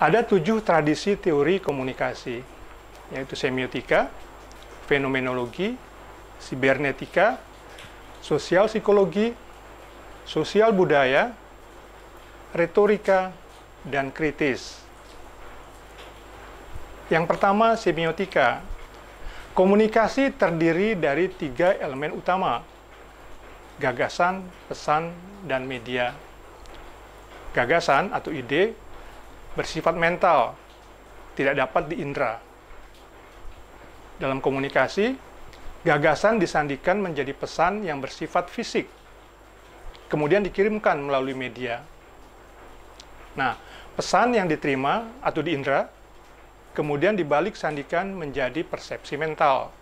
ada tujuh tradisi teori komunikasi, yaitu semiotika, fenomenologi, sibernetika, sosial psikologi, sosial budaya, retorika, dan kritis. Yang pertama, semiotika. Komunikasi terdiri dari tiga elemen utama, gagasan, pesan, dan media. Gagasan atau ide bersifat mental, tidak dapat diindra. Dalam komunikasi, gagasan disandikan menjadi pesan yang bersifat fisik, kemudian dikirimkan melalui media. Nah, pesan yang diterima atau diindra, kemudian dibalik sandikan menjadi persepsi mental.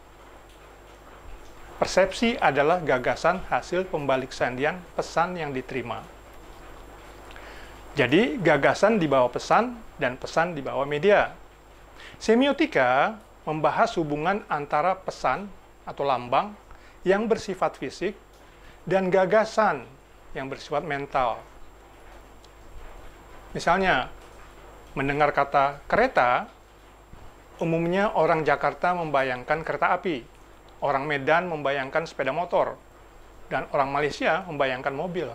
Persepsi adalah gagasan hasil pembalik sandian pesan yang diterima. Jadi, gagasan di bawah pesan dan pesan di bawah media. Semiotika membahas hubungan antara pesan atau lambang yang bersifat fisik dan gagasan yang bersifat mental. Misalnya, mendengar kata kereta, umumnya orang Jakarta membayangkan kereta api, orang Medan membayangkan sepeda motor, dan orang Malaysia membayangkan mobil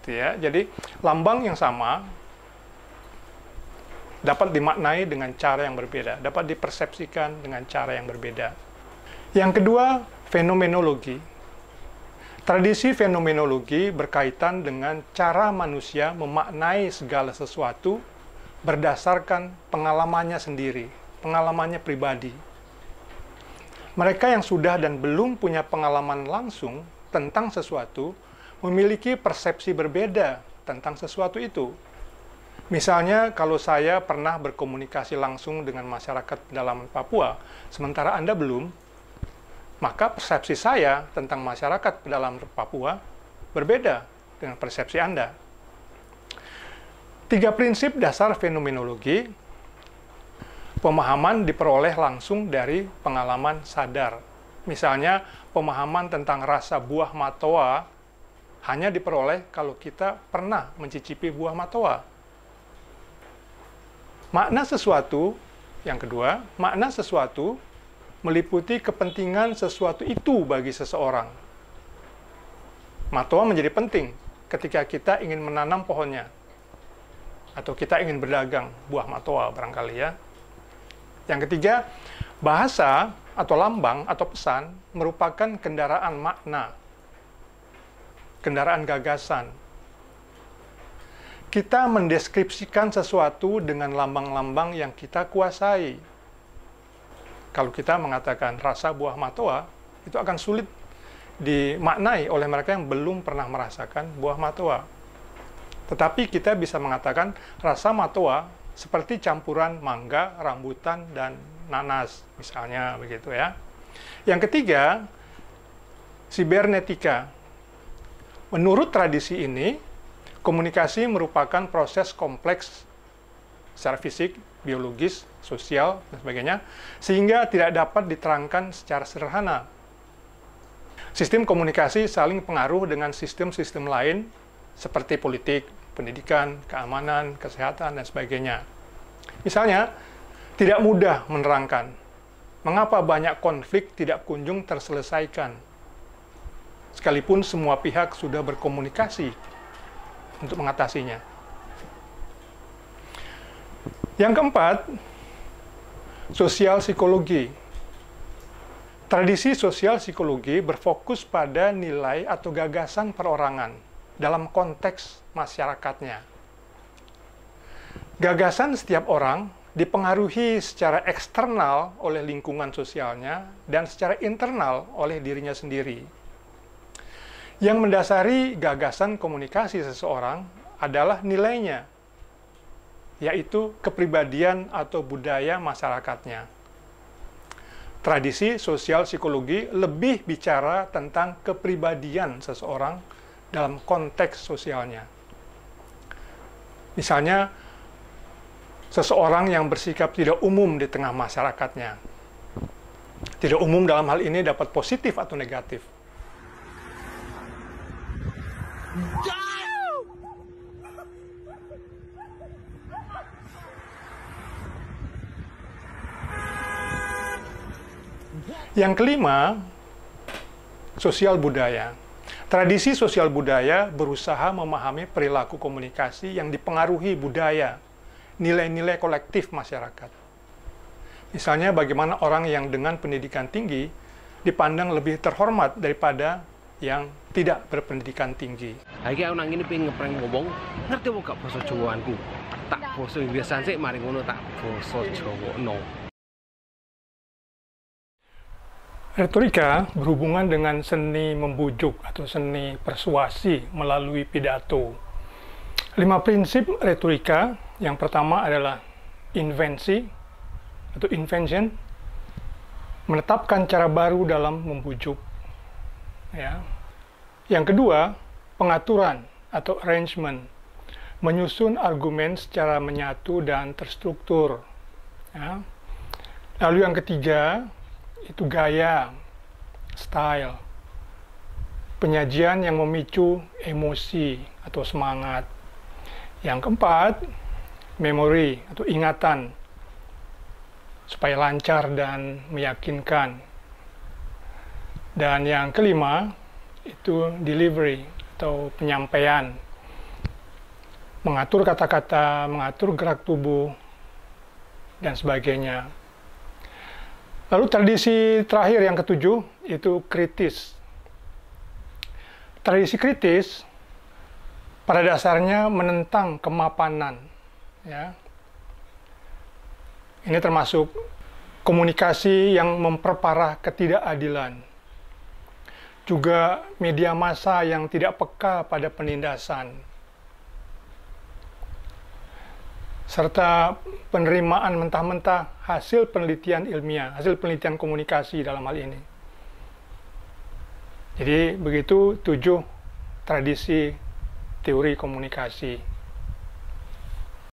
gitu ya. Jadi lambang yang sama dapat dimaknai dengan cara yang berbeda, dapat dipersepsikan dengan cara yang berbeda. Yang kedua, fenomenologi. Tradisi fenomenologi berkaitan dengan cara manusia memaknai segala sesuatu berdasarkan pengalamannya sendiri, pengalamannya pribadi. Mereka yang sudah dan belum punya pengalaman langsung tentang sesuatu memiliki persepsi berbeda tentang sesuatu itu. Misalnya, kalau saya pernah berkomunikasi langsung dengan masyarakat pedalaman Papua, sementara Anda belum, maka persepsi saya tentang masyarakat pedalaman Papua berbeda dengan persepsi Anda. Tiga prinsip dasar fenomenologi pemahaman diperoleh langsung dari pengalaman sadar. Misalnya, pemahaman tentang rasa buah matoa hanya diperoleh kalau kita pernah mencicipi buah matoa. Makna sesuatu, yang kedua, makna sesuatu meliputi kepentingan sesuatu itu bagi seseorang. Matoa menjadi penting ketika kita ingin menanam pohonnya, atau kita ingin berdagang buah matoa barangkali ya. Yang ketiga, bahasa atau lambang atau pesan merupakan kendaraan makna kendaraan gagasan. Kita mendeskripsikan sesuatu dengan lambang-lambang yang kita kuasai. Kalau kita mengatakan rasa buah matoa, itu akan sulit dimaknai oleh mereka yang belum pernah merasakan buah matoa. Tetapi kita bisa mengatakan rasa matoa seperti campuran mangga, rambutan, dan nanas, misalnya begitu ya. Yang ketiga, sibernetika Menurut tradisi ini, komunikasi merupakan proses kompleks secara fisik, biologis, sosial, dan sebagainya, sehingga tidak dapat diterangkan secara sederhana. Sistem komunikasi saling pengaruh dengan sistem-sistem lain seperti politik, pendidikan, keamanan, kesehatan, dan sebagainya. Misalnya, tidak mudah menerangkan mengapa banyak konflik tidak kunjung terselesaikan sekalipun semua pihak sudah berkomunikasi untuk mengatasinya. Yang keempat, sosial psikologi. Tradisi sosial psikologi berfokus pada nilai atau gagasan perorangan dalam konteks masyarakatnya. Gagasan setiap orang dipengaruhi secara eksternal oleh lingkungan sosialnya dan secara internal oleh dirinya sendiri yang mendasari gagasan komunikasi seseorang adalah nilainya, yaitu kepribadian atau budaya masyarakatnya. Tradisi sosial psikologi lebih bicara tentang kepribadian seseorang dalam konteks sosialnya. Misalnya, seseorang yang bersikap tidak umum di tengah masyarakatnya. Tidak umum dalam hal ini dapat positif atau negatif yang kelima, sosial budaya. Tradisi sosial budaya berusaha memahami perilaku komunikasi yang dipengaruhi budaya, nilai-nilai kolektif masyarakat. Misalnya bagaimana orang yang dengan pendidikan tinggi dipandang lebih terhormat daripada yang tidak berpendidikan tinggi. Lagi aku nang ini pengen ngeprank ngomong, ngerti mau gak bahasa Jawaanku? Tak bahasa Inggris sih, mari ngono tak bahasa Jawa no. Retorika berhubungan dengan seni membujuk atau seni persuasi melalui pidato. Lima prinsip retorika, yang pertama adalah invensi atau invention, menetapkan cara baru dalam membujuk Ya. Yang kedua, pengaturan atau arrangement. Menyusun argumen secara menyatu dan terstruktur. Ya. Lalu yang ketiga, itu gaya, style. Penyajian yang memicu emosi atau semangat. Yang keempat, memori atau ingatan supaya lancar dan meyakinkan dan yang kelima itu delivery atau penyampaian. Mengatur kata-kata, mengatur gerak tubuh, dan sebagainya. Lalu tradisi terakhir yang ketujuh itu kritis. Tradisi kritis pada dasarnya menentang kemapanan. Ya. Ini termasuk komunikasi yang memperparah ketidakadilan juga media massa yang tidak peka pada penindasan, serta penerimaan mentah-mentah hasil penelitian ilmiah, hasil penelitian komunikasi dalam hal ini. Jadi begitu tujuh tradisi teori komunikasi.